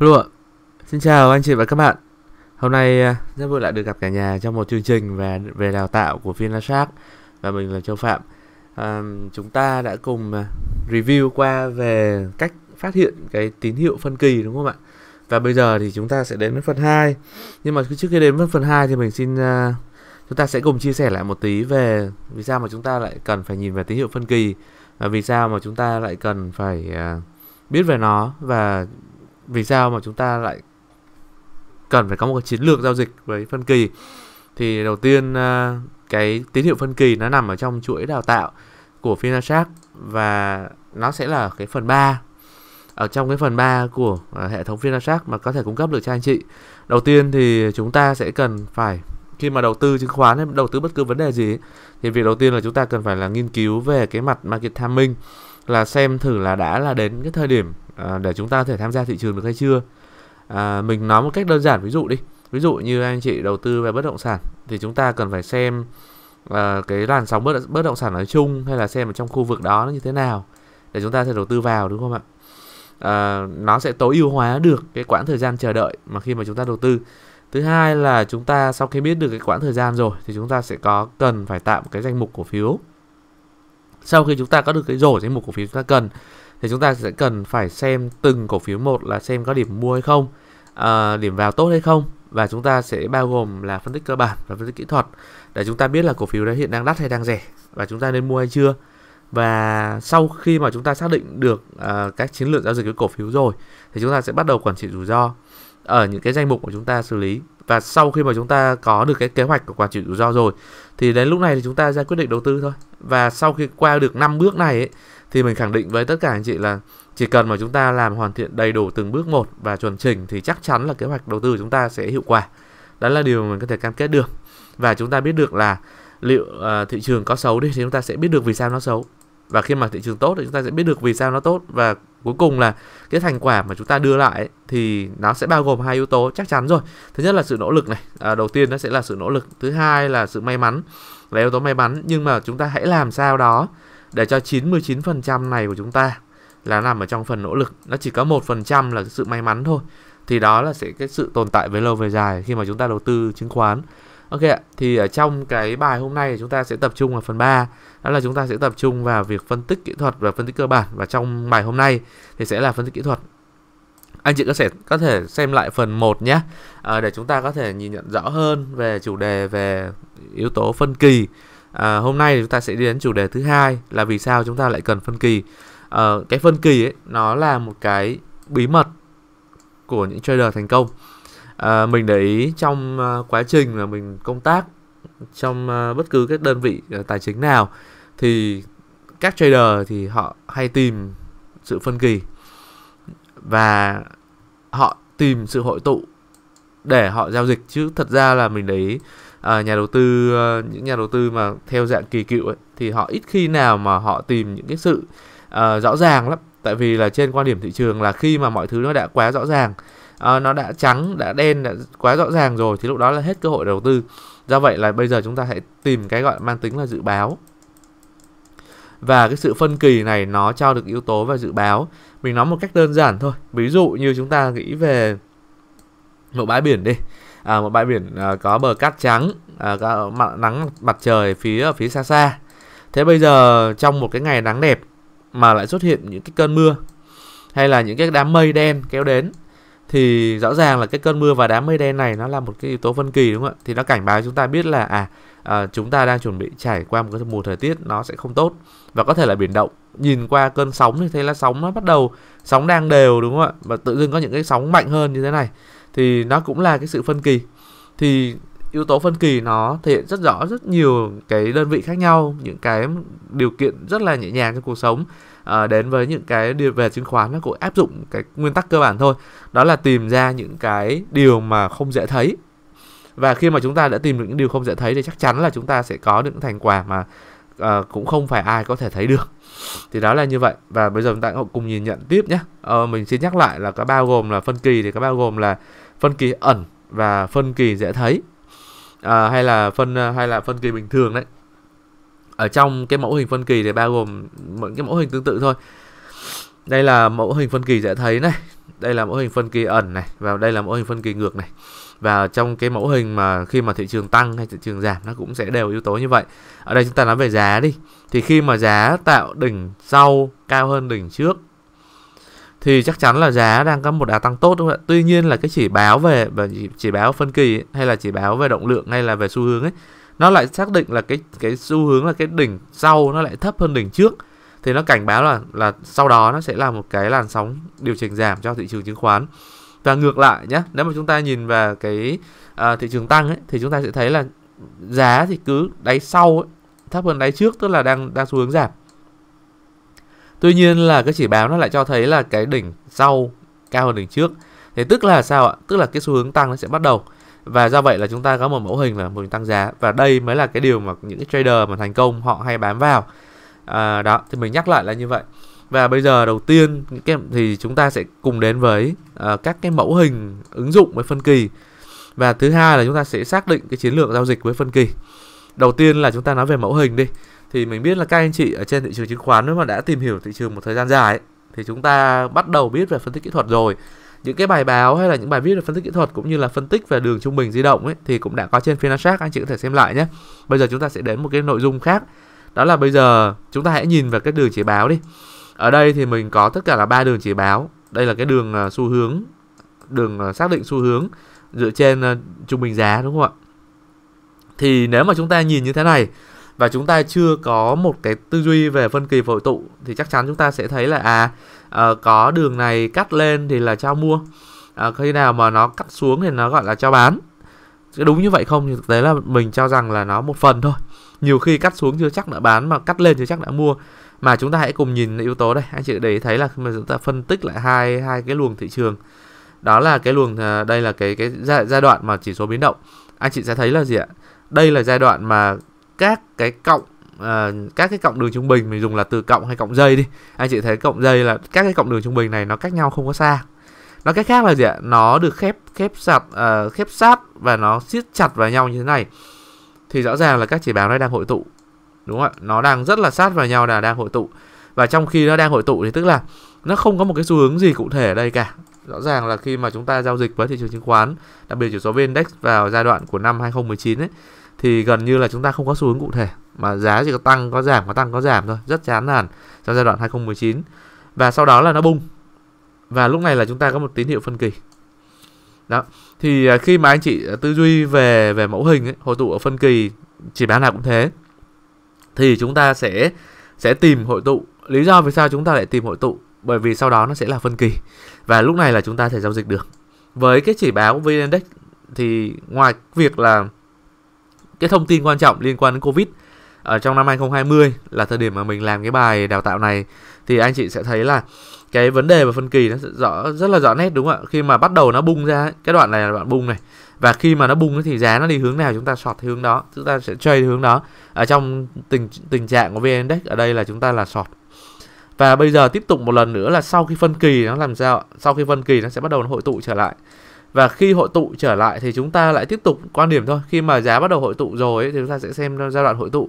Hello ạ, xin chào anh chị và các bạn Hôm nay à, rất vui lại được gặp cả nhà trong một chương trình về, về đào tạo của Vinashark Và mình là Châu Phạm à, Chúng ta đã cùng à, review qua về cách phát hiện cái tín hiệu phân kỳ đúng không ạ Và bây giờ thì chúng ta sẽ đến với phần 2 Nhưng mà trước khi đến với phần 2 thì mình xin uh, Chúng ta sẽ cùng chia sẻ lại một tí về vì sao mà chúng ta lại cần phải nhìn về tín hiệu phân kỳ Và vì sao mà chúng ta lại cần phải uh, biết về nó và vì sao mà chúng ta lại cần phải có một cái chiến lược giao dịch với phân kỳ thì đầu tiên à, cái tín hiệu phân kỳ nó nằm ở trong chuỗi đào tạo của Finashark và nó sẽ là cái phần 3 ở trong cái phần 3 của à, hệ thống Finashark mà có thể cung cấp được cho anh chị. Đầu tiên thì chúng ta sẽ cần phải khi mà đầu tư chứng khoán hay đầu tư bất cứ vấn đề gì thì việc đầu tiên là chúng ta cần phải là nghiên cứu về cái mặt market timing là xem thử là đã là đến cái thời điểm Ờ, để chúng ta có thể tham gia thị trường được hay chưa à, mình nói một cách đơn giản ví dụ đi ví dụ như anh chị đầu tư về bất động sản thì chúng ta cần phải xem uh, cái làn sóng bất bất động sản nói chung hay là xem ở trong khu vực đó nó như thế nào để chúng ta sẽ đầu tư vào đúng không ạ uh, nó sẽ tối ưu hóa được cái quãng thời gian chờ đợi mà khi mà chúng ta đầu tư thứ hai là chúng ta sau khi biết được cái quãng thời gian rồi thì chúng ta sẽ có cần phải tạo cái danh mục cổ phiếu sau khi chúng ta có được cái rổ danh mục cổ phiếu chúng ta cần thì chúng ta sẽ cần phải xem từng cổ phiếu một là xem có điểm mua hay không à, điểm vào tốt hay không và chúng ta sẽ bao gồm là phân tích cơ bản và phân tích kỹ thuật để chúng ta biết là cổ phiếu đó hiện đang đắt hay đang rẻ và chúng ta nên mua hay chưa và sau khi mà chúng ta xác định được uh, các chiến lược giao dịch với cổ phiếu rồi thì chúng ta sẽ bắt đầu quản trị rủi ro ở những cái danh mục của chúng ta xử lý và sau khi mà chúng ta có được cái kế hoạch của quản trị rủi ro rồi thì đến lúc này thì chúng ta ra quyết định đầu tư thôi và sau khi qua được 5 bước này ấy, thì mình khẳng định với tất cả anh chị là chỉ cần mà chúng ta làm hoàn thiện đầy đủ từng bước một và chuẩn chỉnh thì chắc chắn là kế hoạch đầu tư của chúng ta sẽ hiệu quả đó là điều mà mình có thể cam kết được và chúng ta biết được là liệu uh, thị trường có xấu đi thì chúng ta sẽ biết được vì sao nó xấu và khi mà thị trường tốt thì chúng ta sẽ biết được vì sao nó tốt và cuối cùng là cái thành quả mà chúng ta đưa lại ấy, thì nó sẽ bao gồm hai yếu tố chắc chắn rồi thứ nhất là sự nỗ lực này à, đầu tiên nó sẽ là sự nỗ lực thứ hai là sự may mắn là yếu tố may mắn nhưng mà chúng ta hãy làm sao đó để cho 99% này của chúng ta là nằm ở trong phần nỗ lực nó chỉ có một phần trăm là sự may mắn thôi thì đó là sẽ cái sự tồn tại về lâu về dài khi mà chúng ta đầu tư chứng khoán ok ạ thì ở trong cái bài hôm nay chúng ta sẽ tập trung vào phần 3 đó là chúng ta sẽ tập trung vào việc phân tích kỹ thuật và phân tích cơ bản và trong bài hôm nay thì sẽ là phân tích kỹ thuật anh chị có thể có thể xem lại phần 1 nhé à, để chúng ta có thể nhìn nhận rõ hơn về chủ đề về yếu tố phân kỳ à, hôm nay thì chúng ta sẽ đi đến chủ đề thứ hai là vì sao chúng ta lại cần phân kỳ à, cái phân kỳ ấy nó là một cái bí mật của những trader thành công à, mình để ý trong ờ, quá trình là mình công tác trong bất cứ các đơn vị tài chính nào thì các trader thì họ hay tìm sự phân kỳ và họ tìm sự hội tụ để họ giao dịch chứ thật ra là mình để à, nhà đầu tư à, những nhà đầu tư mà theo dạng kỳ cựu ấy thì họ ít khi nào mà họ tìm những cái sự à, rõ ràng lắm tại vì là trên quan điểm thị trường là khi mà mọi thứ nó đã quá rõ ràng à, nó đã trắng đã đen đã quá rõ ràng rồi thì lúc đó là hết cơ hội đầu tư do vậy là bây giờ chúng ta hãy tìm cái gọi mang tính là dự báo và cái sự phân kỳ này nó cho được yếu tố và dự báo mình nói một cách đơn giản thôi ví dụ như chúng ta nghĩ về một bãi biển đi à, một bãi biển à, có bờ cát trắng à, có mặt nắng mặt trời phía phía xa xa thế bây giờ trong một cái ngày nắng đẹp mà lại xuất hiện những cái cơn mưa hay là những cái đám mây đen kéo đến thì rõ ràng là cái cơn mưa và đám mây đen này nó là một cái yếu tố phân kỳ đúng không ạ thì nó cảnh báo chúng ta biết là à, à chúng ta đang chuẩn bị trải qua một cái mùa thời tiết nó sẽ không tốt và có thể là biển động nhìn qua cơn sóng thì thấy là sóng nó bắt đầu sóng đang đều đúng không ạ và tự dưng có những cái sóng mạnh hơn như thế này thì nó cũng là cái sự phân kỳ thì yếu tố phân kỳ nó thể hiện rất rõ rất nhiều cái đơn vị khác nhau những cái điều kiện rất là nhẹ nhàng trong cuộc sống à, đến với những cái điều về chứng khoán nó cũng áp dụng cái nguyên tắc cơ bản thôi đó là tìm ra những cái điều mà không dễ thấy và khi mà chúng ta đã tìm được những điều không dễ thấy thì chắc chắn là chúng ta sẽ có được những thành quả mà uh, cũng không phải ai có thể thấy được thì đó là như vậy và bây giờ chúng ta cũng cùng nhìn nhận tiếp nhé uh, mình xin nhắc lại là có bao gồm là phân kỳ thì có bao gồm là phân kỳ ẩn và phân kỳ dễ thấy à, hay là phân hay là phân kỳ bình thường đấy ở trong cái mẫu hình phân kỳ thì bao gồm những cái mẫu hình tương tự thôi đây là mẫu hình phân kỳ dễ thấy này đây là mẫu hình phân kỳ ẩn này và đây là mẫu hình phân kỳ ngược này và trong cái mẫu hình mà khi mà thị trường tăng hay thị trường giảm nó cũng sẽ đều yếu tố như vậy ở đây chúng ta nói về giá đi thì khi mà giá tạo đỉnh sau cao hơn đỉnh trước thì chắc chắn là giá đang có một đà tăng tốt đúng không ạ? Tuy nhiên là cái chỉ báo về và chỉ báo phân kỳ ấy, hay là chỉ báo về động lượng hay là về xu hướng ấy nó lại xác định là cái cái xu hướng là cái đỉnh sau nó lại thấp hơn đỉnh trước thì nó cảnh báo là là sau đó nó sẽ là một cái làn sóng điều chỉnh giảm cho thị trường chứng khoán và ngược lại nhé nếu mà chúng ta nhìn vào cái à, thị trường tăng ấy thì chúng ta sẽ thấy là giá thì cứ đáy sau ấy, thấp hơn đáy trước tức là đang đang xu hướng giảm Tuy nhiên là cái chỉ báo nó lại cho thấy là cái đỉnh sau cao hơn đỉnh trước. Thế tức là sao ạ? Tức là cái xu hướng tăng nó sẽ bắt đầu. Và do vậy là chúng ta có một mẫu hình là mô hình tăng giá và đây mới là cái điều mà những cái trader mà thành công họ hay bám vào. À, đó, thì mình nhắc lại là như vậy. Và bây giờ đầu tiên thì chúng ta sẽ cùng đến với uh, các cái mẫu hình ứng dụng với phân kỳ. Và thứ hai là chúng ta sẽ xác định cái chiến lược giao dịch với phân kỳ. Đầu tiên là chúng ta nói về mẫu hình đi thì mình biết là các anh chị ở trên thị trường chứng khoán nếu mà đã tìm hiểu thị trường một thời gian dài ấy, thì chúng ta bắt đầu biết về phân tích kỹ thuật rồi những cái bài báo hay là những bài viết về phân tích kỹ thuật cũng như là phân tích về đường trung bình di động ấy thì cũng đã có trên Finashark anh chị có thể xem lại nhé. Bây giờ chúng ta sẽ đến một cái nội dung khác. Đó là bây giờ chúng ta hãy nhìn vào cái đường chỉ báo đi. Ở đây thì mình có tất cả là ba đường chỉ báo. Đây là cái đường à, xu hướng, đường à, xác định xu hướng dựa trên à, trung bình giá đúng không ạ? Thì nếu mà chúng ta nhìn như thế này và chúng ta chưa có một cái tư duy về phân kỳ và hội tụ thì chắc chắn chúng ta sẽ thấy là à ờ, có đường này cắt lên thì là cho mua uh, khi nào mà nó cắt xuống thì nó gọi là cho bán Chứ đúng như vậy không thì thực tế là mình cho rằng là nó một phần thôi nhiều khi cắt xuống chưa chắc đã bán mà cắt lên chưa chắc đã mua mà chúng ta hãy cùng nhìn yếu tố đây anh chị để ý thấy là khi mà chúng ta phân tích lại hai hai cái luồng thị trường đó là cái luồng ờ, đây là cái cái giai đoạn mà chỉ số biến động anh chị sẽ thấy là gì ạ đây là giai đoạn mà các cái cộng à, ờ, các cái cộng đường trung bình mình dùng là từ cộng hay cộng dây đi anh chị thấy cộng dây là các cái cộng đường trung bình này nó cách nhau không có xa nó cách khác là gì ạ nó được khép khép sạt uh, ờ, khép sát và nó siết chặt vào nhau như thế này thì rõ ràng là các chỉ báo này đang hội tụ đúng không ạ nó đang rất là sát vào nhau là đang hội tụ và trong khi nó đang hội tụ thì tức là nó không có một cái xu hướng gì cụ thể ở đây cả rõ ràng là khi mà chúng ta giao dịch với thị trường chứng khoán đặc biệt chỉ số vn index vào giai đoạn của năm 2019 ấy thì gần như là chúng ta không có xu hướng cụ thể mà giá chỉ có tăng có giảm có tăng có giảm thôi rất chán nản trong giai đoạn 2019 và sau đó là nó bung và lúc này là chúng ta có một tín hiệu phân kỳ đó thì à, khi mà anh chị à, tư duy về về mẫu hình ấy, hội tụ ở phân kỳ chỉ bán nào cũng thế thì chúng ta sẽ sẽ tìm hội tụ lý do vì sao chúng ta lại tìm hội tụ bởi vì sau đó nó sẽ là phân kỳ và lúc này là chúng ta thể giao dịch được với cái chỉ báo vn index thì ngoài việc là cái thông tin quan trọng liên quan đến Covid ở trong năm 2020 là thời điểm mà mình làm cái bài đào tạo này thì anh chị sẽ thấy là cái vấn đề và phân kỳ nó rõ rất là rõ nét đúng không ạ? Khi mà bắt đầu nó bung ra, cái đoạn này là đoạn bung này. Và khi mà nó bung thì giá nó đi hướng nào chúng ta short hướng đó, chúng ta sẽ trade hướng đó. Ở trong tình tình trạng của VN Index ở đây là chúng ta là sọt Và bây giờ tiếp tục một lần nữa là sau khi phân kỳ nó làm sao? Sau khi phân kỳ nó sẽ bắt đầu nó hội tụ trở lại và khi hội tụ trở lại thì chúng ta lại tiếp tục quan điểm thôi khi mà giá bắt đầu hội tụ rồi ấy, thì chúng ta sẽ xem giai đoạn hội tụ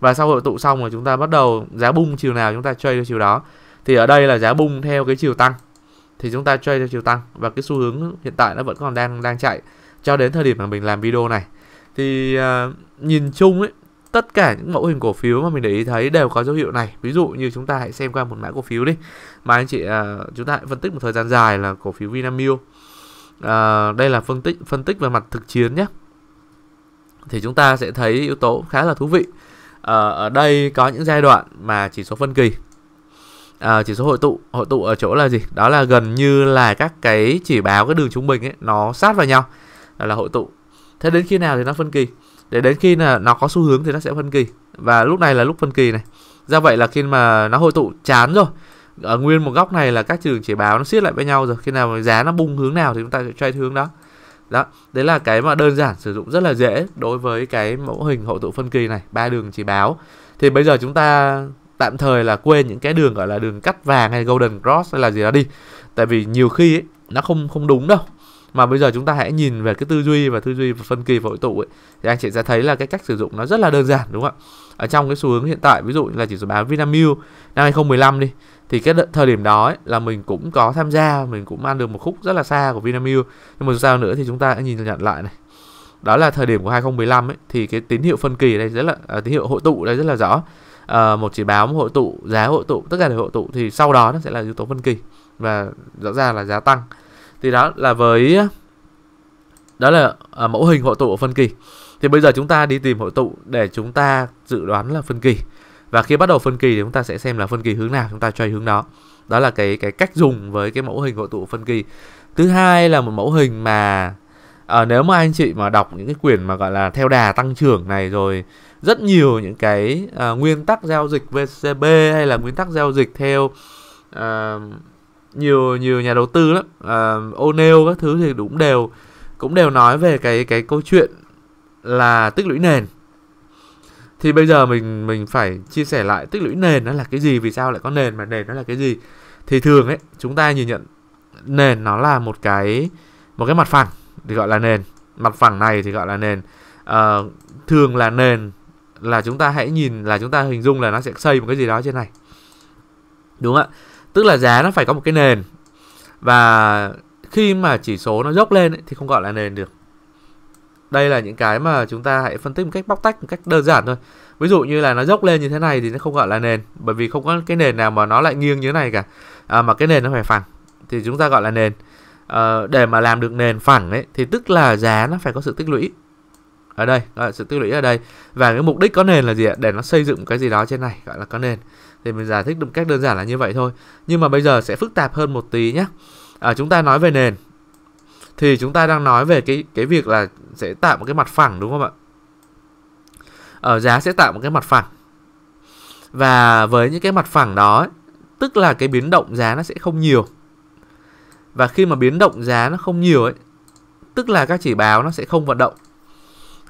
và sau hội tụ xong rồi chúng ta bắt đầu giá bung chiều nào chúng ta chơi theo chiều đó thì ở đây là giá bung theo cái chiều tăng thì chúng ta chơi theo chiều tăng và cái xu hướng hiện tại nó vẫn còn đang đang chạy cho đến thời điểm mà mình làm video này thì uh, nhìn chung ấy tất cả những mẫu hình cổ phiếu mà mình để ý thấy đều có dấu hiệu này ví dụ như chúng ta hãy xem qua một mã cổ phiếu đi mà anh chị uh, chúng ta hãy phân tích một thời gian dài là cổ phiếu Vinamilk à, đây là phân tích phân tích về mặt thực chiến nhé thì chúng ta sẽ thấy yếu tố khá là thú vị à, ở đây có những giai đoạn mà chỉ số phân kỳ à, chỉ số hội tụ hội tụ ở chỗ là gì đó là gần như là các cái chỉ báo cái đường trung bình ấy nó sát vào nhau là, là hội tụ thế đến khi nào thì nó phân kỳ để đến khi là nó có xu hướng thì nó sẽ phân kỳ và lúc này là lúc phân kỳ này do vậy là khi mà nó hội tụ chán rồi ở ờ, nguyên một góc này là các trường chỉ báo nó siết lại với nhau rồi khi nào mà giá nó bung hướng nào thì chúng ta sẽ try hướng đó đó đấy là cái mà đơn giản sử dụng rất là dễ đối với cái mẫu hình hội tụ phân kỳ này ba đường chỉ báo thì bây giờ chúng ta tạm thời là quên những cái đường gọi là đường cắt vàng hay golden cross hay là gì đó đi tại vì nhiều khi ấy, nó không không đúng đâu mà bây giờ chúng ta hãy nhìn về cái tư duy và tư duy và phân kỳ và hội tụ ấy, thì anh chị sẽ thấy là cái cách sử dụng nó rất là đơn giản đúng không ạ ở trong cái xu hướng hiện tại ví dụ như là chỉ số báo Vinamilk năm 2015 đi thì cái thời điểm đó ấy, là mình cũng có tham gia mình cũng ăn được một khúc rất là xa của Vinamilk nhưng mà sao nữa thì chúng ta nhìn nhận lại này đó là thời điểm của 2015 ấy thì cái tín hiệu phân kỳ đây rất là à, tín hiệu hội tụ đây rất là rõ à, một chỉ báo một hội tụ giá hội tụ tất cả đều hội tụ thì sau đó nó sẽ là yếu tố phân kỳ và rõ ràng là giá tăng thì đó là với đó là à, mẫu hình hội tụ phân kỳ thì bây giờ chúng ta đi tìm hội tụ để chúng ta dự đoán là phân kỳ và khi bắt đầu phân kỳ thì chúng ta sẽ xem là phân kỳ hướng nào chúng ta chơi hướng đó đó là cái cái cách dùng với cái mẫu hình hội tụ phân kỳ thứ hai là một mẫu hình mà à, nếu mà anh chị mà đọc những cái quyển mà gọi là theo đà tăng trưởng này rồi rất nhiều những cái à, nguyên tắc giao dịch VCB hay là nguyên tắc giao dịch theo à, nhiều nhiều nhà đầu tư lắm à, O'Neill các thứ thì cũng đều cũng đều nói về cái cái câu chuyện là tích lũy nền thì bây giờ mình mình phải chia sẻ lại tích lũy nền nó là cái gì vì sao lại có nền mà nền nó là cái gì thì thường ấy chúng ta nhìn nhận nền nó là một cái một cái mặt phẳng thì gọi là nền mặt phẳng này thì gọi là nền à, thường là nền là chúng ta hãy nhìn là chúng ta hình dung là nó sẽ xây một cái gì đó trên này đúng không ạ tức là giá nó phải có một cái nền và khi mà chỉ số nó dốc lên ấy, thì không gọi là nền được đây là những cái mà chúng ta hãy phân tích một cách bóc tách một cách đơn giản thôi ví dụ như là nó dốc lên như thế này thì nó không gọi là nền bởi vì không có cái nền nào mà nó lại nghiêng như thế này cả à, mà cái nền nó phải phẳng thì chúng ta gọi là nền à, để mà làm được nền phẳng ấy thì tức là giá nó phải có sự tích lũy ở đây gọi là sự tích lũy ở đây và cái mục đích có nền là gì ạ để nó xây dựng cái gì đó trên này gọi là có nền thì mình giải thích được cách đơn giản là như vậy thôi nhưng mà bây giờ sẽ phức tạp hơn một tí nhé à, chúng ta nói về nền thì chúng ta đang nói về cái cái việc là sẽ tạo một cái mặt phẳng đúng không ạ ở ờ, giá sẽ tạo một cái mặt phẳng và với những cái mặt phẳng đó tức là cái biến động giá nó sẽ không nhiều và khi mà biến động giá nó không nhiều ấy tức là các chỉ báo nó sẽ không vận động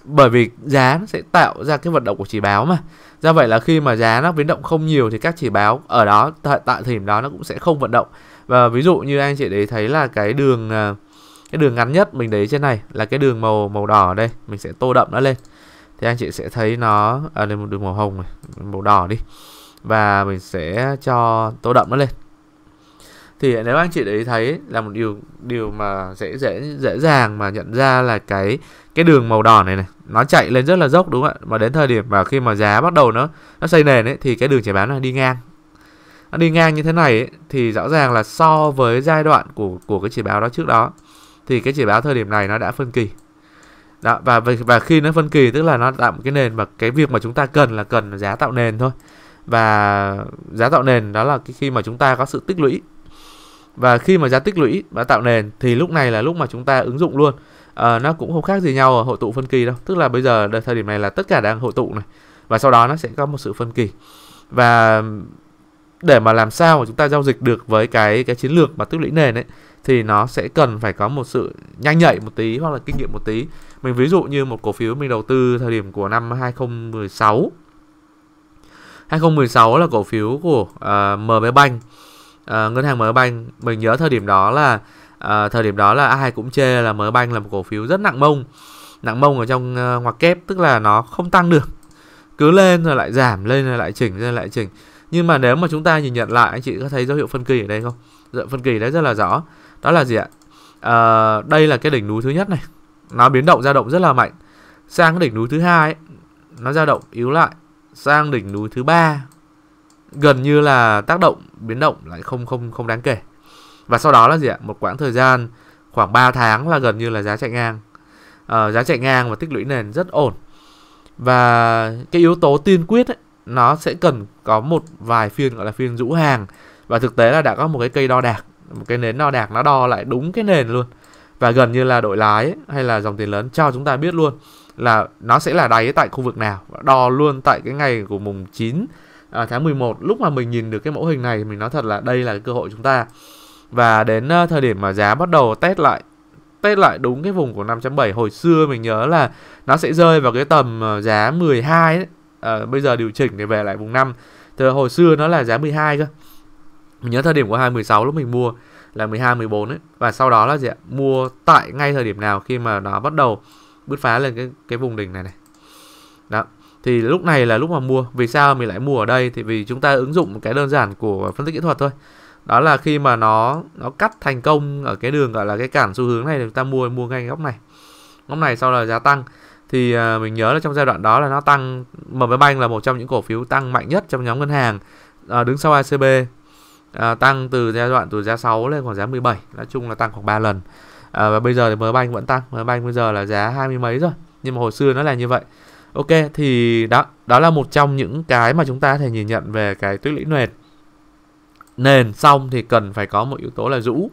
bởi vì giá nó sẽ tạo ra cái vận động của chỉ báo mà do vậy là khi mà giá nó biến động không nhiều thì các chỉ báo ở đó tại tại thời điểm đó nó cũng sẽ không vận động và ví dụ như anh chị đấy thấy là cái đường uh, cái đường ngắn nhất mình để trên này là cái đường màu màu đỏ ở đây mình sẽ tô đậm nó lên thì anh chị sẽ thấy nó à, đây một đường màu hồng này, màu đỏ đi và mình sẽ cho tô đậm nó lên thì nếu anh chị đấy thấy là một điều điều mà dễ dễ dễ dàng mà nhận ra là cái cái đường màu đỏ này này nó chạy lên rất là dốc đúng không ạ mà đến thời điểm mà khi mà giá bắt đầu nó nó xây nền ấy thì cái đường chỉ bán là đi ngang nó đi ngang như thế này ấy, thì rõ ràng là so với giai đoạn của của cái chỉ báo đó trước đó thì cái chỉ báo thời điểm này nó đã phân kỳ đó, và và khi nó phân kỳ tức là nó tạo một cái nền mà cái việc mà chúng ta cần là cần giá tạo nền thôi và giá tạo nền đó là cái khi mà chúng ta có sự tích lũy và khi mà giá tích lũy và tạo nền thì lúc này là lúc mà chúng ta ứng dụng luôn à, nó cũng không khác gì nhau ở hội tụ phân kỳ đâu tức là bây giờ thời điểm này là tất cả đang hội tụ này và sau đó nó sẽ có một sự phân kỳ và để mà làm sao mà chúng ta giao dịch được với cái cái chiến lược mà tích lũy nền ấy thì nó sẽ cần phải có một sự nhanh nhạy một tí hoặc là kinh nghiệm một tí. Mình ví dụ như một cổ phiếu mình đầu tư thời điểm của năm 2016. 2016 là cổ phiếu của uh, à, MB Bank. Uh, ngân hàng MB Bank, mình nhớ thời điểm đó là uh, thời điểm đó là ai cũng chê là MB Bank là một cổ phiếu rất nặng mông. Nặng mông ở trong uh, ngoặc kép tức là nó không tăng được. Cứ lên rồi lại giảm, lên rồi lại chỉnh, lên rồi lại chỉnh. Nhưng mà nếu mà chúng ta nhìn nhận lại anh chị có thấy dấu hiệu phân kỳ ở đây không? Dấu dạ, phân kỳ đấy rất là rõ đó là gì ạ à, đây là cái đỉnh núi thứ nhất này nó biến động dao động rất là mạnh sang cái đỉnh núi thứ hai ấy, nó dao động yếu lại sang đỉnh núi thứ ba gần như là tác động biến động lại không không không đáng kể và sau đó là gì ạ một quãng thời gian khoảng 3 tháng là gần như là giá chạy ngang à, giá chạy ngang và tích lũy nền rất ổn và cái yếu tố tiên quyết ấy, nó sẽ cần có một vài phiên gọi là phiên rũ hàng và thực tế là đã có một cái cây đo đạc một cái nến đo đạc nó đo lại đúng cái nền luôn và gần như là đội lái ấy, hay là dòng tiền lớn cho chúng ta biết luôn là nó sẽ là đáy tại khu vực nào đo luôn tại cái ngày của mùng 9 à, tháng 11 lúc mà mình nhìn được cái mẫu hình này mình nói thật là đây là cái cơ hội chúng ta và đến uh, thời điểm mà giá bắt đầu test lại test lại đúng cái vùng của 5.7 hồi xưa mình nhớ là nó sẽ rơi vào cái tầm uh, giá 12 ấy. À, bây giờ điều chỉnh để về lại vùng 5 từ hồi xưa nó là giá 12 cơ mình nhớ thời điểm của 2016 lúc mình mua là 12 14 ấy và sau đó là gì ạ mua tại ngay thời điểm nào khi mà nó bắt đầu bứt phá lên cái cái vùng đỉnh này này đó thì lúc này là lúc mà mua vì sao mình lại mua ở đây thì vì chúng ta ứng dụng một cái đơn giản của phân tích kỹ thuật thôi đó là khi mà nó nó cắt thành công ở cái đường gọi là cái cản xu hướng này thì ta mua mua ngay góc này góc này sau là giá tăng thì uh, mình nhớ là trong giai đoạn đó là nó tăng MB Bank là một trong những cổ phiếu tăng mạnh nhất trong nhóm ngân hàng uh, đứng sau ACB à, tăng từ giai đoạn từ giá 6 lên khoảng giá 17 nói chung là tăng khoảng 3 lần à, và bây giờ thì banh vẫn tăng banh bây giờ là giá hai mươi mấy rồi nhưng mà hồi xưa nó là như vậy ok thì đó đó là một trong những cái mà chúng ta có thể nhìn nhận về cái tích lũy nền nền xong thì cần phải có một yếu tố là rũ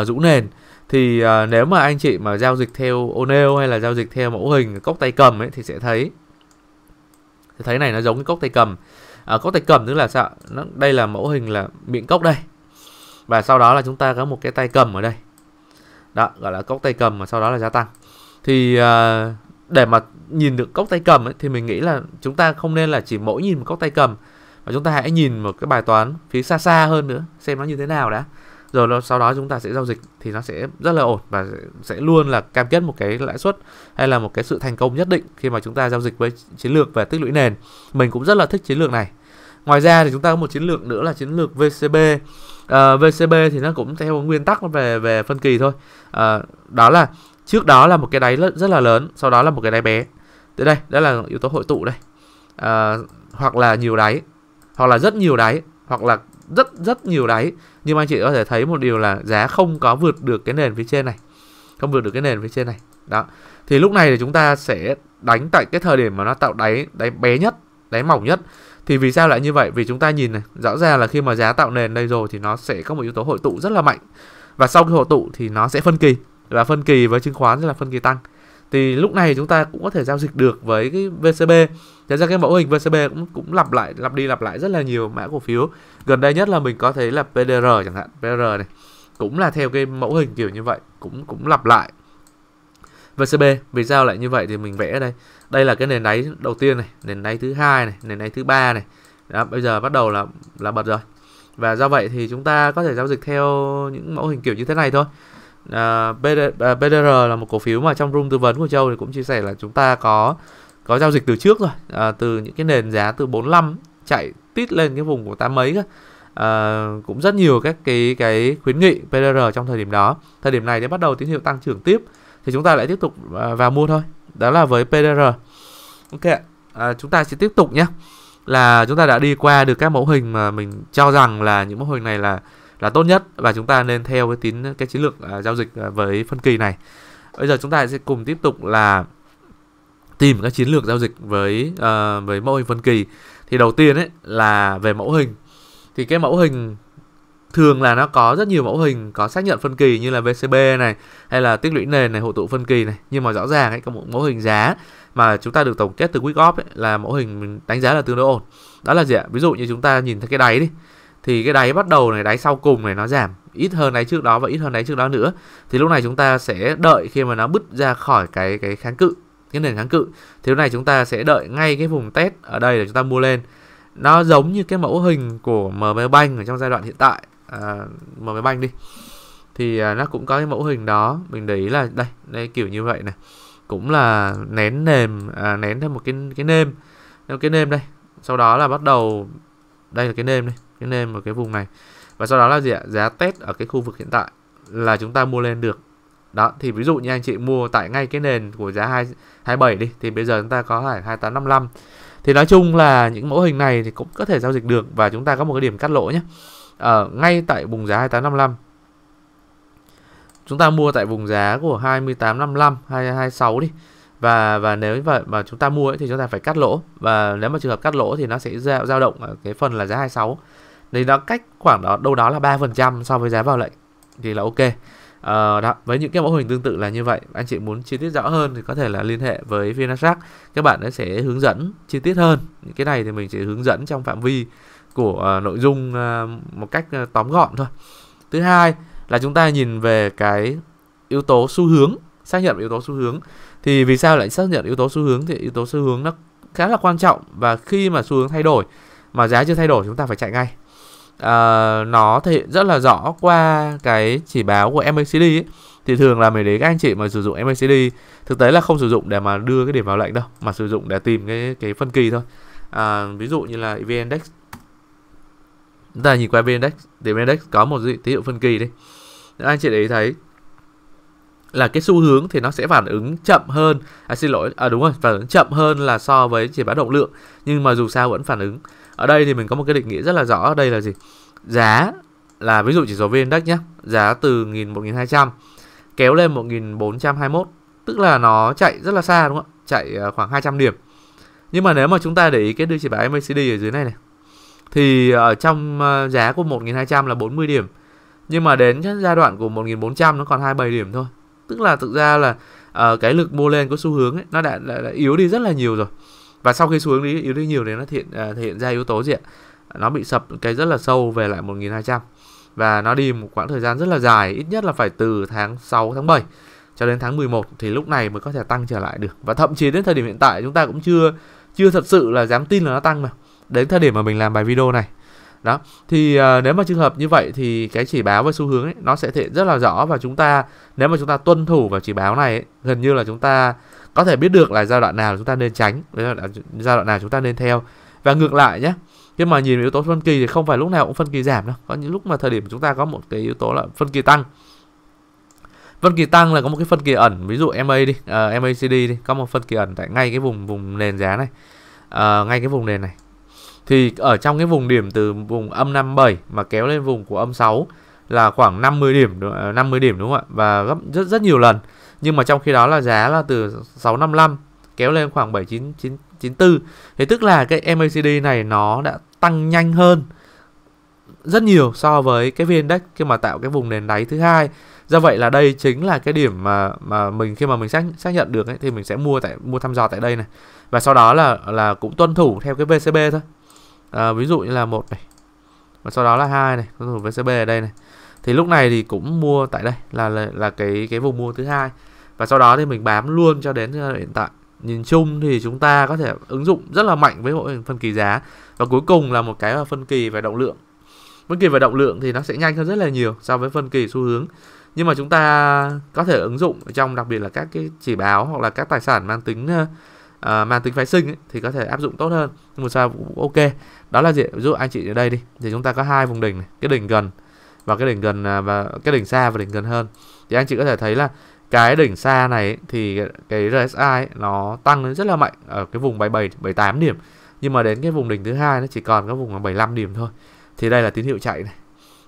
uh, rũ nền thì uh, nếu mà anh chị mà giao dịch theo O'Neill hay là giao dịch theo mẫu hình cốc tay cầm ấy thì sẽ thấy thì thấy này nó giống cái cốc tay cầm à, cốc tay cầm tức là sao nó, đây là mẫu hình là miệng cốc đây và sau đó là chúng ta có một cái tay cầm ở đây đó gọi là cốc tay cầm mà sau đó là gia tăng thì à, để mà nhìn được cốc tay cầm ấy, thì mình nghĩ là chúng ta không nên là chỉ mỗi nhìn một cốc tay cầm và chúng ta hãy nhìn một cái bài toán phía xa xa hơn nữa xem nó như thế nào đã rồi nó, sau đó chúng ta sẽ giao dịch thì nó sẽ rất là ổn và sẽ luôn là cam kết một cái lãi suất hay là một cái sự thành công nhất định khi mà chúng ta giao dịch với chiến lược về tích lũy nền mình cũng rất là thích chiến lược này ngoài ra thì chúng ta có một chiến lược nữa là chiến lược VCB à, ờ, VCB thì nó cũng theo nguyên tắc về về phân kỳ thôi à, đó là trước đó là một cái đáy rất rất là lớn sau đó là một cái đáy bé tới đây đó là yếu tố hội tụ đây à, hoặc là nhiều đáy hoặc là rất nhiều đáy hoặc là rất rất nhiều đáy nhưng mà anh chị có thể thấy một điều là giá không có vượt được cái nền phía trên này không vượt được cái nền phía trên này đó thì lúc này thì chúng ta sẽ đánh tại cái thời điểm mà nó tạo đáy đáy bé nhất đáy mỏng nhất thì vì sao lại như vậy vì chúng ta nhìn này rõ ràng là khi mà giá tạo nền đây rồi thì nó sẽ có một yếu tố hội tụ rất là mạnh và sau khi hội tụ thì nó sẽ phân kỳ và phân kỳ với chứng khoán sẽ là phân kỳ tăng thì lúc này chúng ta cũng có thể giao dịch được với cái VCB thật ra cái mẫu hình VCB cũng cũng lặp lại lặp đi lặp lại rất là nhiều mã cổ phiếu gần đây nhất là mình có thấy là PDR chẳng hạn PDR này cũng là theo cái mẫu hình kiểu như vậy cũng cũng lặp lại VCB vì sao lại như vậy thì mình vẽ ở đây đây là cái nền đáy đầu tiên này nền đáy thứ hai này nền đáy thứ ba này đó, bây giờ bắt đầu là là bật rồi và do vậy thì chúng ta có thể giao dịch theo những mẫu hình kiểu như thế này thôi à, BDR à, là một cổ phiếu mà trong room tư vấn của Châu thì cũng chia sẻ là chúng ta có có giao dịch từ trước rồi à, từ những cái nền giá từ 45 chạy tít lên cái vùng của tám mấy cơ à, cũng rất nhiều các cái cái khuyến nghị PDR trong thời điểm đó thời điểm này thì bắt đầu tín hiệu tăng trưởng tiếp thì chúng ta lại tiếp tục à, vào mua thôi đó là với PDR ok à, chúng ta sẽ tiếp tục nhé là chúng ta đã đi qua được các mẫu hình mà mình cho rằng là những mẫu hình này là là tốt nhất và chúng ta nên theo cái tín cái chiến lược uh, giao dịch à, với phân kỳ này bây giờ chúng ta sẽ cùng tiếp tục là tìm các chiến lược giao dịch với uh, với mẫu hình phân kỳ thì đầu tiên ấy là về mẫu hình thì cái mẫu hình thường là nó có rất nhiều mẫu hình có xác nhận phân kỳ như là VCB này hay là tích lũy nền này, hội tụ phân kỳ này. Nhưng mà rõ ràng ấy có một mẫu hình giá mà chúng ta được tổng kết từ QuickOff ấy là mẫu hình mình đánh giá là tương đối ổn. Đó là gì ạ? Ví dụ như chúng ta nhìn thấy cái đáy đi thì cái đáy bắt đầu này, đáy sau cùng này nó giảm ít hơn đáy trước đó và ít hơn đáy trước đó nữa. Thì lúc này chúng ta sẽ đợi khi mà nó bứt ra khỏi cái cái kháng cự, cái nền kháng cự. Thì lúc này chúng ta sẽ đợi ngay cái vùng test ở đây để chúng ta mua lên nó giống như cái mẫu hình của MB Bank ở trong giai đoạn hiện tại À, mở MB banh đi thì à, nó cũng có cái mẫu hình đó mình để ý là đây đây kiểu như vậy này cũng là nén nềm à, nén thêm một cái cái nêm thêm cái nêm đây sau đó là bắt đầu đây là cái nêm đây cái nêm ở cái vùng này và sau đó là gì ạ giá test ở cái khu vực hiện tại là chúng ta mua lên được đó thì ví dụ như anh chị mua tại ngay cái nền của giá 2, 27 đi thì bây giờ chúng ta có phải 2855 thì nói chung là những mẫu hình này thì cũng có thể giao dịch được và chúng ta có một cái điểm cắt lỗ nhé ở à, uh, ngay tại vùng giá 2855 chúng ta mua tại vùng giá của 2855 226 đi và và nếu vậy mà chúng ta mua ấy, thì chúng ta phải cắt lỗ và nếu mà trường hợp cắt lỗ thì nó sẽ dao, dao động ở cái phần là giá 26 thì nó cách khoảng đó đâu đó là 3% so với giá vào lệnh thì là ok Ờ, đó. Với những cái mẫu hình tương tự là như vậy Anh chị muốn chi tiết rõ hơn thì có thể là liên hệ với Vinashark Các bạn sẽ hướng dẫn chi tiết hơn Những cái này thì mình sẽ hướng dẫn trong phạm vi của à, nội dung à, một cách à, tóm gọn thôi thứ hai là chúng ta nhìn về cái yếu tố xu hướng xác nhận yếu tố xu hướng thì vì sao lại xác nhận yếu tố xu hướng thì yếu tố xu hướng nó khá là quan trọng và khi mà xu hướng thay đổi mà giá chưa thay đổi chúng ta phải chạy ngay uh, nó thể hiện rất là rõ qua cái chỉ báo của MACD ấy. thì thường là mình để các anh chị mà sử dụng MACD thực tế là không sử dụng để mà đưa cái điểm vào lệnh đâu mà sử dụng để tìm cái cái phân kỳ thôi uh, ví dụ như là VN Index chúng ta nhìn qua VNDAX thì VNDAX có một tín hiệu phân kỳ đi anh chị để ý thấy là cái xu hướng thì nó sẽ phản ứng chậm hơn à xin lỗi à đúng rồi phản ứng chậm hơn là so với chỉ báo động lượng nhưng mà dù sao vẫn phản ứng ở đây thì mình có một cái định nghĩa rất là rõ ở đây là gì giá là ví dụ chỉ số vn index nhé giá từ 1000 1200 kéo lên 1421 tức là nó chạy rất là xa đúng không ạ chạy à, khoảng 200 điểm nhưng mà nếu mà chúng ta để ý cái đưa chỉ báo MACD ở dưới này này thì ở ờ, trong ờ, giá của 1200 là 40 điểm. Nhưng mà đến giai đoạn của 1400 nó còn 27 điểm thôi. Tức là thực ra là uh, cái lực mua lên có xu hướng ấy, nó đã, đã, đã yếu đi rất là nhiều rồi. Và sau khi xu hướng đi yếu đi nhiều thì nó thiện uh, thể hiện ra yếu tố gì ạ? Nó bị sập cái rất là sâu về lại 1200 và nó đi một quãng thời gian rất là dài, ít nhất là phải từ tháng 6 tháng 7 cho đến tháng 11 thì lúc này mới có thể tăng trở lại được. Và thậm chí đến thời điểm hiện tại chúng ta cũng chưa chưa thật sự là dám tin là nó tăng mà đến thời điểm mà mình làm bài video này đó thì uh, nếu mà trường hợp như vậy thì cái chỉ báo về xu hướng ấy, nó sẽ thể rất là rõ và chúng ta nếu mà chúng ta tuân thủ vào chỉ báo này ấy, gần như là chúng ta có thể biết được là giai đoạn nào chúng ta nên tránh giai đoạn nào chúng ta nên theo và ngược lại nhé khi mà nhìn yếu tố phân kỳ thì không phải lúc nào cũng phân kỳ giảm đâu có những lúc mà thời điểm chúng ta có một cái yếu tố là phân kỳ tăng phân kỳ tăng là có một cái phân kỳ ẩn ví dụ MA đi uh, à, MACD đi có một phân kỳ ẩn tại ngay cái vùng vùng nền giá này uh, ngay cái vùng nền này thì ở trong cái vùng điểm từ vùng âm 57 mà kéo lên vùng của âm 6 là khoảng 50 điểm 50 à, điểm đúng không ạ và gấp rất rất nhiều lần nhưng mà trong khi đó là giá là từ 655 kéo lên khoảng 7994 thế tức là cái MACD này nó đã tăng nhanh hơn rất nhiều so với cái viên đất khi mà tạo cái vùng nền đáy thứ hai do vậy là đây chính là cái điểm mà mà mình khi mà mình xác xác nhận được ấy, thì mình sẽ mua tại mua thăm dò tại đây này và sau đó là là cũng tuân thủ theo cái VCB thôi à, ví dụ như là một này và sau đó là hai này tuân thủ vcb ở đây này thì lúc này thì cũng mua tại đây là là, là cái cái vùng mua thứ hai và sau đó thì mình bám luôn cho đến ờ, hiện tại nhìn chung thì chúng ta có thể ứng dụng rất là mạnh với mỗi phân kỳ giá và cuối cùng là một cái là phân kỳ về động lượng phân kỳ về động lượng thì nó sẽ nhanh hơn rất là nhiều so với phân kỳ xu hướng nhưng mà chúng ta có thể ứng dụng trong đặc biệt là các cái chỉ báo hoặc là các tài sản mang tính ờ, uh, à, mang tính phái sinh ấy, thì có thể áp dụng tốt hơn một sao cũng ok đó là gì ví dụ anh chị ở đây đi thì chúng ta có hai vùng đỉnh này cái đỉnh gần và cái đỉnh gần à, và cái đỉnh xa và đỉnh gần hơn thì anh chị có thể thấy là cái đỉnh xa này ấy, thì cái RSI ấy, nó tăng lên rất là mạnh ở cái vùng 77 78 điểm nhưng mà đến cái vùng đỉnh thứ hai nó chỉ còn cái vùng 75 điểm thôi thì đây là tín hiệu chạy này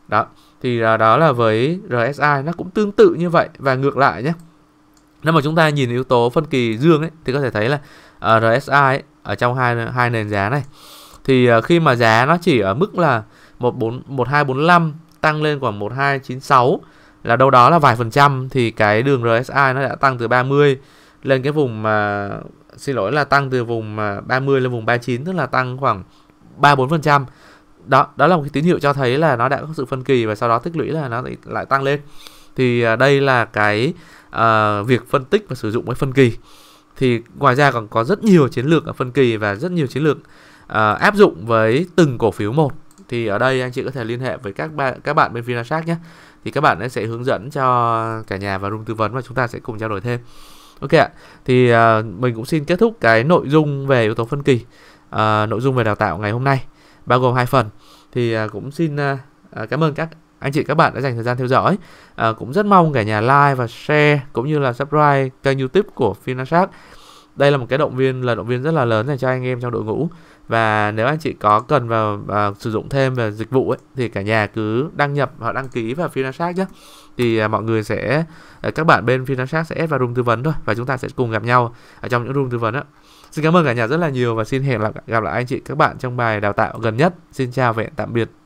đó thì à, đó là với RSI nó cũng tương tự như vậy và ngược lại nhé nếu mà chúng ta nhìn yếu tố phân kỳ dương ấy thì có thể thấy là uh, RSI ấy, ở trong hai hai nền giá này thì uh, khi mà giá nó chỉ ở mức là 14 1245 tăng lên khoảng 1296 là đâu đó là vài phần trăm thì cái đường RSI nó đã tăng từ 30 lên cái vùng mà uh, xin lỗi là tăng từ vùng uh, 30 lên vùng 39 tức là tăng khoảng 3 4%. Đó, đó là một cái tín hiệu cho thấy là nó đã có sự phân kỳ và sau đó tích lũy là nó lại, tăng lên. Thì uh, đây là cái uh, việc phân tích và sử dụng cái phân kỳ thì ngoài ra còn có rất nhiều chiến lược ở phân kỳ và rất nhiều chiến lược uh, áp dụng với từng cổ phiếu một thì ở đây anh chị có thể liên hệ với các bạn các bạn bên Vinashark nhé thì các bạn sẽ hướng dẫn cho cả nhà và room tư vấn và chúng ta sẽ cùng trao đổi thêm ok ạ thì uh, mình cũng xin kết thúc cái nội dung về yếu tố phân kỳ uh, nội dung về đào tạo ngày hôm nay bao gồm hai phần thì uh, cũng xin uh, cảm ơn các anh chị các bạn đã dành thời gian theo dõi. À, cũng rất mong cả nhà like và share cũng như là subscribe kênh YouTube của Finansac. Đây là một cái động viên là động viên rất là lớn dành cho anh em trong đội ngũ và nếu anh chị có cần vào và sử dụng thêm về dịch vụ ấy thì cả nhà cứ đăng nhập hoặc đăng ký vào Finansac nhé thì à, mọi người sẽ à, các bạn bên Finansac sẽ add vào room tư vấn thôi và chúng ta sẽ cùng gặp nhau ở trong những room tư vấn đó. Xin cảm ơn cả nhà rất là nhiều và xin hẹn gặp lại anh chị các bạn trong bài đào tạo gần nhất. Xin chào và hẹn tạm biệt.